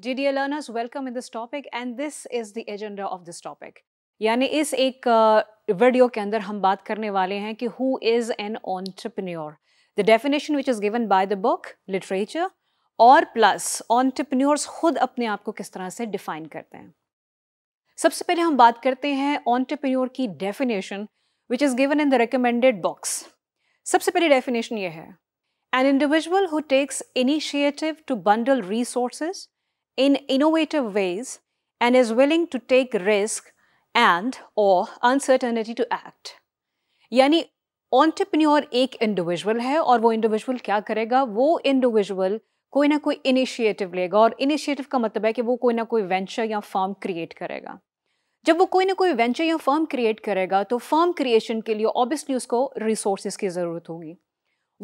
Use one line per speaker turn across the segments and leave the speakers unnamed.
जी डी learners welcome in this topic and this is the agenda of this topic यानी इस एक video के अंदर हम बात करने वाले हैं कि who is an entrepreneur the definition which is given by the book literature और प्लस ऑन्टरप्रन्योर्स खुद अपने आप को किस तरह से डिफाइन करते हैं सबसे पहले हम बात करते हैं ऑन्टरप्रन्योर की definition which is given in the recommended books सबसे पहली डेफिनेशन ये है an individual who takes initiative to bundle resources in innovative ways and is willing to take risk and or uncertainty to act यानी entrepreneur एक individual है और वो individual क्या करेगा वो इंडिविजुअल कोई ना कोई इनिशिएटिव लेगा और इनिशिएटिव का मतलब है कि वो कोई ना कोई वेंचर या फॉर्म क्रिएट करेगा जब वो कोई ना कोई वेंचर या फॉर्म क्रिएट करेगा तो फॉर्म क्रिएशन के लिए ऑब्वियसली उसको रिसोर्सेज की ज़रूरत होगी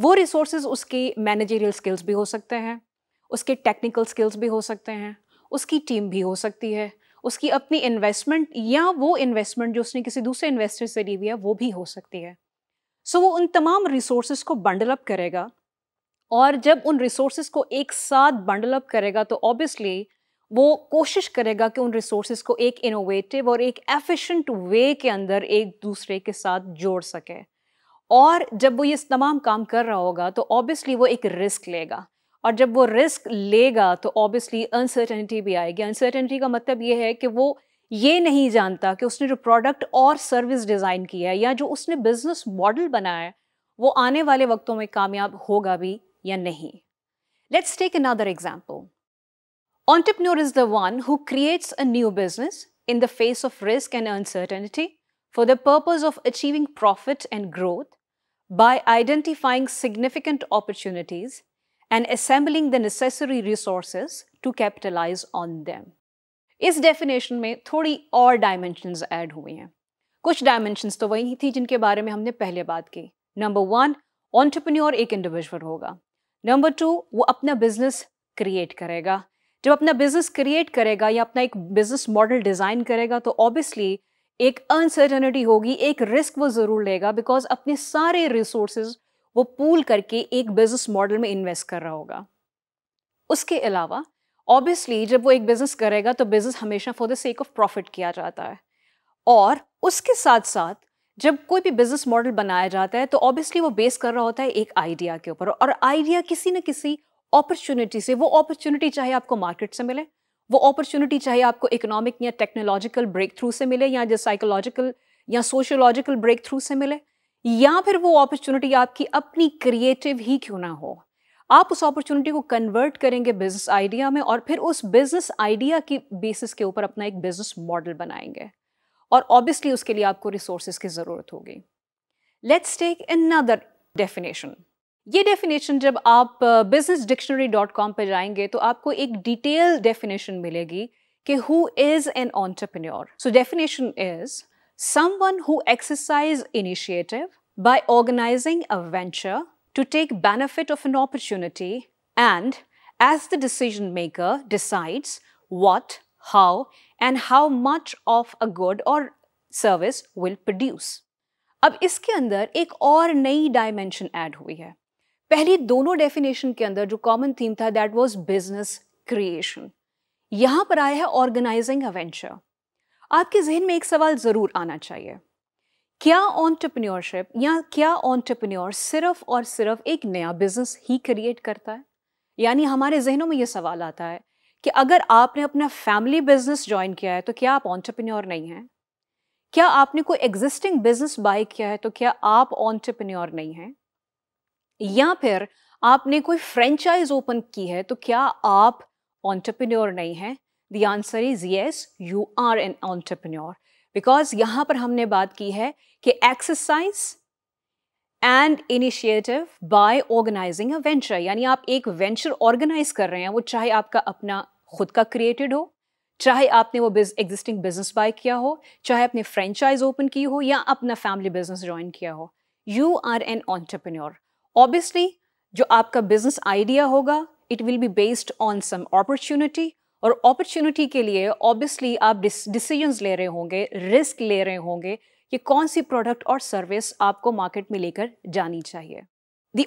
वो रिसोर्सेज उसकी मैनेजरियल स्किल्स भी हो सकते हैं उसके टेक्निकल स्किल्स भी हो सकते हैं उसकी टीम भी हो सकती है उसकी अपनी इन्वेस्टमेंट या वो इन्वेस्टमेंट जो उसने किसी दूसरे इन्वेस्टर से ली हुई है वो भी हो सकती है सो so, वो उन तमाम रिसोर्स को बंडल अप करेगा और जब उन रिसोर्स को एक साथ बंडल अप करेगा तो ऑब्वियसली वो कोशिश करेगा कि उन रिसोर्स को एक इनोवेटिव और एक एफिशिएंट वे के अंदर एक दूसरे के साथ जोड़ सके और जब वो ये तमाम काम कर रहा होगा तो ऑब्वियसली वो एक रिस्क लेगा और जब वो रिस्क लेगा तो ऑब्वियसली अनसर्टेनिटी भी आएगी अनसर्टेनिटी का मतलब ये है कि वो ये नहीं जानता कि उसने जो प्रोडक्ट और सर्विस डिज़ाइन किया है या जो उसने बिजनेस मॉडल बनाया है वो आने वाले वक्तों में कामयाब होगा भी या नहीं let's take another example entrepreneur is the one who creates a new business in the face of risk and uncertainty for the purpose of achieving profit and growth by identifying significant opportunities and assembling the necessary resources to capitalize on them. इस definition में थोड़ी और dimensions add हुए हैं कुछ dimensions तो वही थी जिनके बारे में हमने पहले बात की नंबर वन ऑन्टरप्रन्योर एक इंडिविजुअल होगा नंबर टू वो अपना बिजनेस क्रिएट करेगा जब अपना बिजनेस क्रिएट करेगा या अपना एक बिजनेस मॉडल डिज़ाइन करेगा तो ऑब्वियसली एक अनसर्टनिटी होगी एक रिस्क वो ज़रूर लेगा बिकॉज अपने सारे रिसोर्सेज वो पूल करके एक बिजनेस मॉडल में इन्वेस्ट कर रहा होगा उसके अलावा ऑब्वियसली जब वो एक बिजनेस करेगा तो बिजनेस हमेशा for the sake of profit किया जाता है और उसके साथ साथ जब कोई भी बिजनेस मॉडल बनाया जाता है तो ऑब्वियसली वो बेस कर रहा होता है एक आइडिया के ऊपर और आइडिया किसी न किसी अपॉर्चुनिटी से वो अपॉर्चुनिटी चाहे आपको मार्केट से मिले वो अपॉर्चुनिटी चाहे आपको इकोनॉमिक या टेक्नोलॉजिकल ब्रेक थ्रू से मिले या जो साइकोलॉजिकल या सोशोलॉजिकल ब्रेक थ्रू से मिले या फिर वो अपॉर्चुनिटी आपकी अपनी क्रिएटिव ही क्यों ना हो आप उस अपॉर्चुनिटी को कन्वर्ट करेंगे बिजनेस आइडिया में और फिर उस बिजनेस आइडिया की बेसिस के ऊपर अपना एक बिजनेस मॉडल बनाएंगे और ऑब्वियसली उसके लिए आपको रिसोर्सेज की ज़रूरत होगी लेट्स टेक अनदर डेफिनेशन ये डेफिनेशन जब आप बिजनेस डिक्शनरी डॉट कॉम पर जाएंगे तो आपको एक डिटेल डेफिनेशन मिलेगी कि who is an entrepreneur so definition is someone who exercises initiative by organizing a venture to take benefit of an opportunity and, as the decision maker, decides what, how, and how much of a good or service will produce. अब इसके अंदर एक और नई dimension add हुई है पहली दोनों डेफिनेशन के अंदर जो कॉमन थीम था दैट वाज बिजनेस क्रिएशन यहाँ पर आया है ऑर्गेनाइजिंग अ वेंचर आपके जहन में एक सवाल ज़रूर आना चाहिए क्या ऑन्टरप्रन्योरशिप या क्या ऑन्टरप्रन्योर सिर्फ और सिर्फ एक नया बिज़नेस ही क्रिएट करता है यानी हमारे जहनों में यह सवाल आता है कि अगर आपने अपना फैमिली बिजनेस ज्वाइन किया है तो क्या आप ऑन्टरप्रन्योर नहीं हैं क्या आपने कोई एग्जिस्टिंग बिजनेस बाय किया है तो क्या आप ऑन्टरप्रन्योर नहीं हैं या फिर आपने कोई फ्रेंचाइज ओपन की है तो क्या आप ऑन्टरप्रन्योर नहीं हैं the answer is yes you are an entrepreneur because यहां पर हमने बात की है कि exercise and initiative by organizing a venture यानी आप एक वेंचर ऑर्गेनाइज कर रहे हैं वो चाहे आपका अपना खुद का क्रिएटेड हो चाहे आपने वो एग्जिस्टिंग बिजनेस बाय किया हो चाहे आपने फ्रेंचाइज ओपन की हो या अपना फैमिली बिजनेस ज्वाइन किया हो you are an entrepreneur obviously जो आपका बिजनेस आइडिया होगा it will be based on some opportunity और अपॉर्चुनिटी के लिए ऑब्वियसली आप डिसीजंस ले रहे होंगे रिस्क ले रहे होंगे कि कौन सी प्रोडक्ट और सर्विस आपको मार्केट में लेकर जानी चाहिए The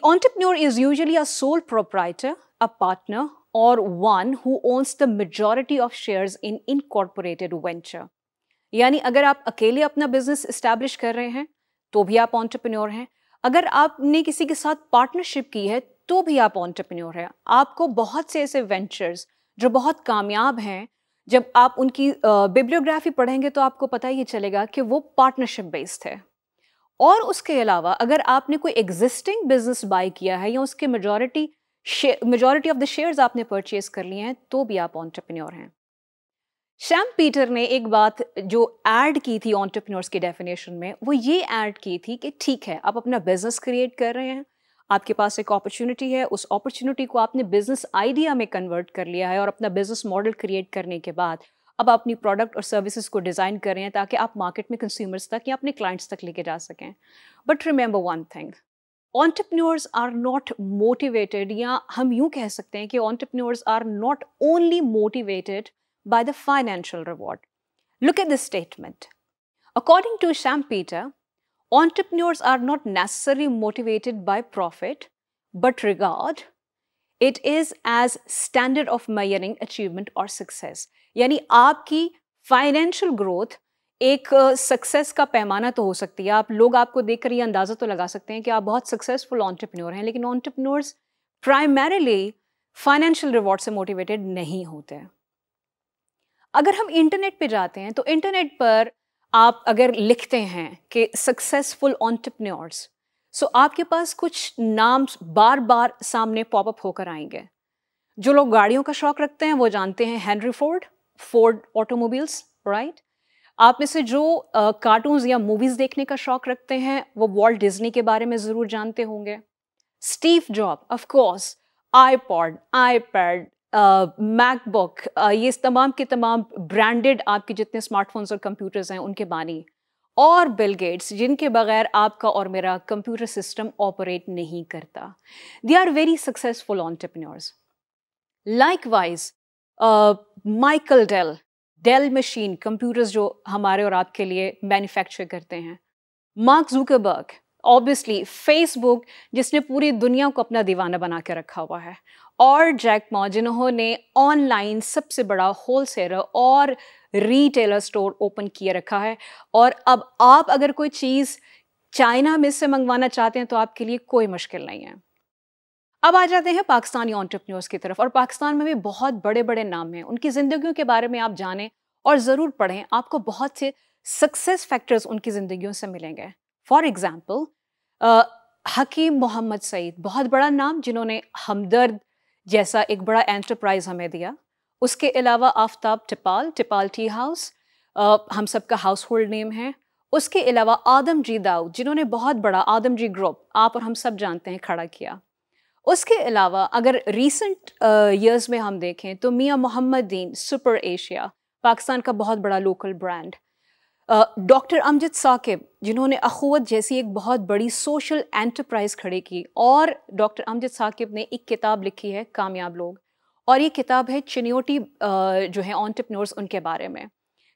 is usually a sole proprietor a partner और one who owns the majority of share in in incorporated venture यानी अगर आप अकेले अपना बिजनेस इस्टेब्लिश कर रहे हैं तो भी आप ऑन्टरप्रन्योर हैं अगर आपने किसी के साथ पार्टनरशिप की है तो भी आप ऑन्टरप्रन्योर हैं आपको बहुत से ऐसे वेंचर्स जो बहुत कामयाब हैं जब आप उनकी बिब्लियोग्राफी पढ़ेंगे तो आपको पता ही चलेगा कि वो पार्टनरशिप बेस्ड है और उसके अलावा अगर आपने कोई एग्जिस्टिंग बिजनेस बाय किया है या उसके majority majority of the shares आपने परचेज कर लिए हैं तो भी आप ऑन्टरप्रन्योर हैं शैम पीटर ने एक बात जो ऐड की थी ऑन्टरप्रनोर्स की डेफिनेशन में वो ये ऐड की थी कि ठीक है आप अपना बिजनेस क्रिएट कर रहे हैं आपके पास एक अपॉर्चुनिटी है उस अपॉर्चुनिटी को आपने बिज़नेस आइडिया में कन्वर्ट कर लिया है और अपना बिज़नेस मॉडल क्रिएट करने के बाद अब अपनी प्रोडक्ट और सर्विसेज को डिज़ाइन कर रहे हैं ताकि आप मार्केट में कंज्यूमर्स तक या अपने क्लाइंट्स तक लेके जा सकें but remember one thing entrepreneurs are not motivated या हम यूँ कह सकते हैं कि entrepreneurs are not only motivated by the financial reward look at this statement according to Schumpeter entrepreneurs are not necessarily motivated by profit, but regard. It is as standard of measuring achievement or success. यानी आपकी financial growth एक success का पैमाना तो हो सकती है आप लोग आपको देखकर ये अंदाज़ा तो लगा सकते हैं कि आप बहुत सक्सेसफुल ऑन्टरप्रन्योर हैं लेकिन ऑन्टरप्रन्योर्स प्राइमरीली फाइनेंशियल रिवॉर्ड से मोटिवेटेड नहीं होते अगर हम इंटरनेट पर जाते हैं तो इंटरनेट पर आप अगर लिखते हैं कि सक्सेसफुल ऑन्टरप्रनोर्स सो आपके पास कुछ नाम बार बार सामने पॉपअप होकर आएंगे जो लोग गाड़ियों का शौक रखते हैं वो जानते हैं Henry Ford Ford automobiles right आप में से जो कार्टून्स या मूवीज़ देखने का शौक रखते हैं वो वॉल्ट डिज्नी के बारे में ज़रूर जानते होंगे Steve Jobs of course iPod iPad MacBook ये तमाम के तमाम ब्रांडेड आपके जितने स्मार्टफोन्स और कंप्यूटर्स हैं उनके बानी और बिल गेट्स जिनके बगैर आपका और मेरा कंप्यूटर सिस्टम ऑपरेट नहीं करता they are very successful entrepreneurs likewise Michael Dell Dell machine computers जो हमारे और आपके लिए मैन्युफैक्चर करते हैं मार्क जूकेबर्ग ऑब्वियसली फेसबुक जिसने पूरी दुनिया को अपना दीवाना बना के रखा हुआ है और जैक मॉ जिन्होंने ऑनलाइन सबसे बड़ा होलसेलर और रिटेलर स्टोर ओपन किए रखा है और अब आप अगर कोई चीज़ चाइना में से मंगवाना चाहते हैं तो आपके लिए कोई मुश्किल नहीं है अब आ जाते हैं पाकिस्तानी ऑन्टरप्रनोर्स की तरफ और पाकिस्तान में भी बहुत बड़े बड़े नाम हैं उनकी ज़िंदगियों के बारे में आप जानें और ज़रूर पढ़ें आपको बहुत से सक्सेस फैक्टर्स उनकी ज़िंदगियों से मिलेंगे फॉर एग्ज़ाम्पल हकीम मोहम्मद सईद बहुत बड़ा नाम जिन्होंने हमदर्द जैसा एक बड़ा एंटरप्राइज़ हमें दिया उसके अलावा Aftab Tapal Tapal tea house uh, हम सब का हाउस होल्ड नेम है उसके अलावा आदम जी दाऊ जिन्होंने बहुत बड़ा आदम जी ग्रुप आप और हम सब जानते हैं खड़ा किया उसके अलावा अगर रिसेंट ईयर्स uh, में हम देखें तो मियाँ मोहम्मद दीन सुपर एशिया पाकिस्तान का बहुत बड़ा local brand doctor Amjad Saqib जिन्होंने अखवत जैसी एक बहुत बड़ी सोशल एंटरप्राइज़ खड़े की और डॉक्टर अमजद साकिब ने एक किताब लिखी है कामयाब लोग और ये किताब है चिन्योटी जो है ऑन्टरप्रनोर्स उनके बारे में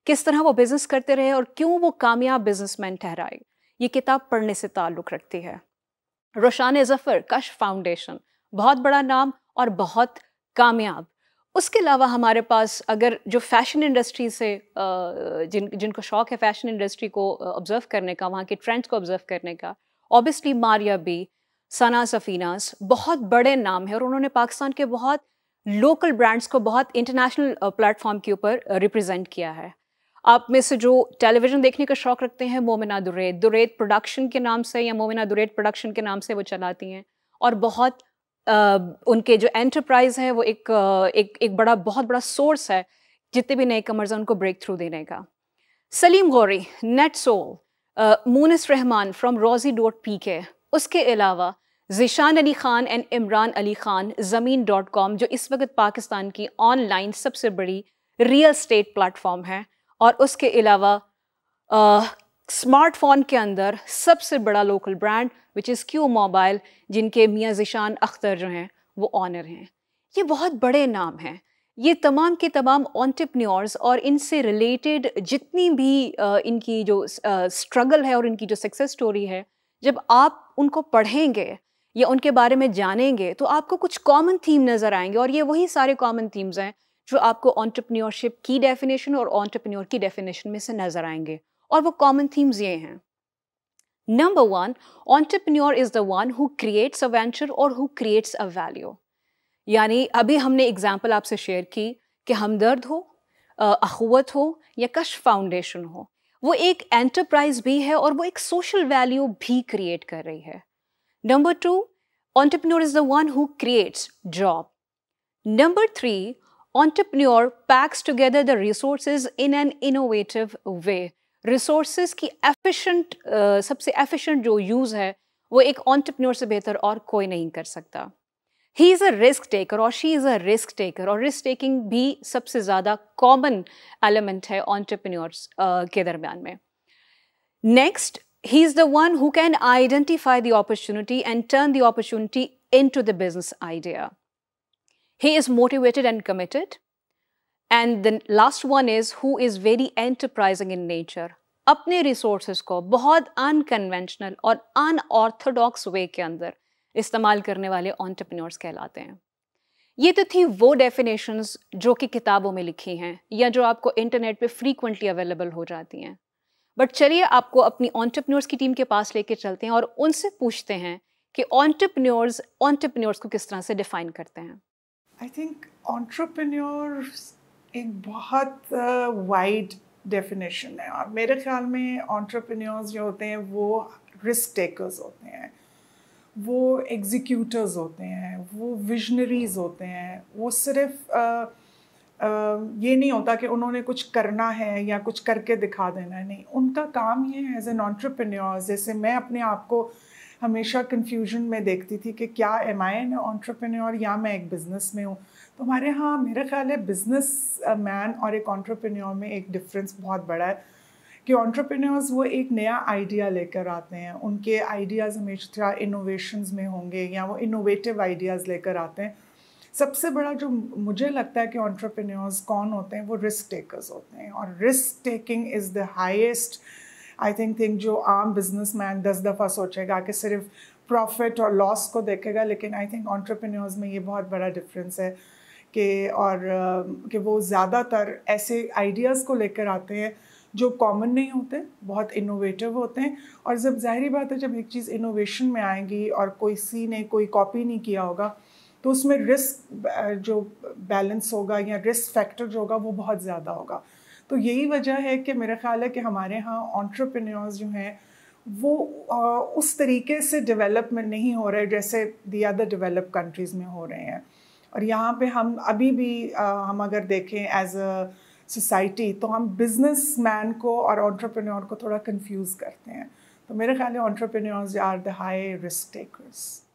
किस तरह वो बिज़नेस करते रहे और क्यों वो कामयाब बिजनेसमैन ठहराए ये किताब पढ़ने से ताल्लुक़ रखती है रोशान ज़फ़र कश फाउंडेशन बहुत बड़ा नाम और बहुत कामयाब उसके अलावा हमारे पास अगर जो फैशन इंडस्ट्री से जिन जिनको शौक़ है फैशन इंडस्ट्री को ऑब्ज़र्व करने का वहाँ के ट्रेंड्स को ऑब्ज़र्व करने का ऑब्वियसली मारिया बी सना सफ़ीनास बहुत बड़े नाम है और उन्होंने पाकिस्तान के बहुत लोकल ब्रांड्स को बहुत इंटरनेशनल प्लेटफॉर्म के ऊपर रिप्रेजेंट किया है आप में से जो टेलीविज़न देखने का शौक़ रखते हैं मोमिना दुरेद दुरेद प्रोडक्शन के नाम से या मोमिना दुरेद प्रोडक्शन के नाम से वो चलाती हैं और बहुत उनके जो एंटरप्राइज है वो एक एक एक बड़ा बहुत बड़ा सोर्स है जितने भी नए कमर्स हैं उनको ब्रेक थ्रू देने का Saleem Ghouri NetSol Monis Rahman from Rozee dot P K उसके अलावा Zeeshan Ali Khan and Imran Ali Khan Zameen dot com जो इस वक्त पाकिस्तान की ऑनलाइन सबसे बड़ी रियल स्टेट प्लेटफॉर्म है और उसके अलावा स्मार्टफोन के अंदर सबसे बड़ा local brand which is Q mobile जिनके मियाँ ज़िशान अख्तर जो हैं वो ऑनर हैं ये बहुत बड़े नाम हैं ये तमाम के तमाम ऑन्टरप्रन्योर्स और इनसे रिलेटेड जितनी भी इनकी जो स्ट्रगल है और इनकी जो सक्सेस स्टोरी है जब आप उनको पढ़ेंगे या उनके बारे में जानेंगे तो आपको कुछ कॉमन थीम नज़र आएंगे और ये वही सारे कॉमन थीम्स हैं जो आपको ऑन्टरप्रन्योरशिप की डेफिनेशन और ऑन्टरप्रन्योर की डेफिनेशन में से नज़र आएंगे और वो कॉमन थीम्स ये हैं number one entrepreneur is the one who creates a venture और हु क्रिएट्स अ वैल्यू यानी अभी हमने एग्जाम्पल आपसे शेयर की कि हमदर्द हो अखवत हो या कश फाउंडेशन हो वो एक एंटरप्राइज भी है और वो एक सोशल वैल्यू भी क्रिएट कर रही है number two entrepreneur is the one who creates job number three entrepreneur packs together the resources in an innovative way resource की एफिशिएंट uh, सबसे एफिशिएंट जो यूज़ है वो एक ऑन्टरप्रनोर से बेहतर और कोई नहीं कर सकता he is a risk taker और she is a risk taker और रिस्क टेकिंग भी सबसे ज़्यादा कॉमन एलिमेंट है ऑन्टरप्रनोर्स uh, के दरम्यान में next he is the one who can identify the opportunity and turn the opportunity into the business idea he is motivated and committed and the last one is who is very enterprising in nature अपने resource को बहुत unconventional और unorthodox वे के अंदर इस्तेमाल करने वाले entrepreneurs कहलाते हैं ये तो थी वो डेफिनेशंस जो कि किताबों में लिखी हैं या जो आपको इंटरनेट पे फ्रीक्वेंटली अवेलेबल हो जाती हैं बट चलिए आपको अपनी ऑन्टरप्रनोर्स की टीम के पास लेके चलते हैं और उनसे पूछते हैं कि ऑन्टरप्रनोर्स ऑन्टरप्रनोर्स को किस तरह से डिफाइन करते हैं
आई थिंक ऑन्टरप्रनोर्स एक बहुत वाइड डेफिनेशन है और मेरे ख्याल में ऑन्टरप्रन्योर्स जो होते हैं वो रिस्क टेकर्स होते हैं वो एग्जीक्यूटर्स होते हैं वो विजनरीज होते हैं वो सिर्फ आ, आ, ये नहीं होता कि उन्होंने कुछ करना है या कुछ करके दिखा देना है नहीं उनका काम ये है एज एन ऑन्टरप्रेन्योर्स जैसे मैं अपने आप को हमेशा कन्फ्यूजन में देखती थी कि क्या एम आई एन ऑन्ट्रप्रनोर या मैं एक बिज़नेस में हूँ तो हमारे यहाँ मेरे ख्याल है बिज़नेस मैन और एक ऑन्टरप्रेन्योर में एक डिफरेंस बहुत बड़ा है कि ऑन्ट्रप्रनोर्स वो एक नया आइडिया लेकर आते हैं उनके आइडियाज़ हमेशा इनोवेशन में होंगे या वो इनोवेटिव आइडियाज़ लेकर आते हैं सबसे बड़ा जो मुझे लगता है कि ऑन्ट्रप्रनोर्स कौन होते हैं वो रिस्क टेकर्स होते हैं और risk taking is the highest I think think जो आम बिज़नेस मैन दस दफ़ा सोचेगा कि सिर्फ प्रॉफिट और लॉस को देखेगा लेकिन आई थिंक ऑन्टरप्रेन्योर्स में ये बहुत बड़ा डिफरेंस है कि और कि वो ज़्यादातर ऐसे आइडियाज़ को लेकर आते हैं जो कॉमन नहीं होते बहुत इनोवेटिव होते हैं और जब जाहिर बात है जब एक चीज़ इनोवेशन में आएगी और कोई सी ने कोई कॉपी नहीं किया होगा तो उसमें रिस्क जो बैलेंस होगा या रिस्क फैक्टर जो होगा वो बहुत ज़्यादा होगा तो यही वजह है कि मेरा ख्याल है कि हमारे यहाँ ऑन्ट्रप्रनर्स जो हैं वो आ, उस तरीके से डेवलपमेंट नहीं हो रहे जैसे दी अदर डेवलप कंट्रीज़ में हो रहे हैं और यहाँ पे हम अभी भी आ, हम अगर देखें एज अ सोसाइटी तो हम बिजनेस मैन को और ऑन्ट्रप्रनोर को थोड़ा कंफ्यूज करते हैं तो मेरे ख्याल है entrepreneurs are the high risk takers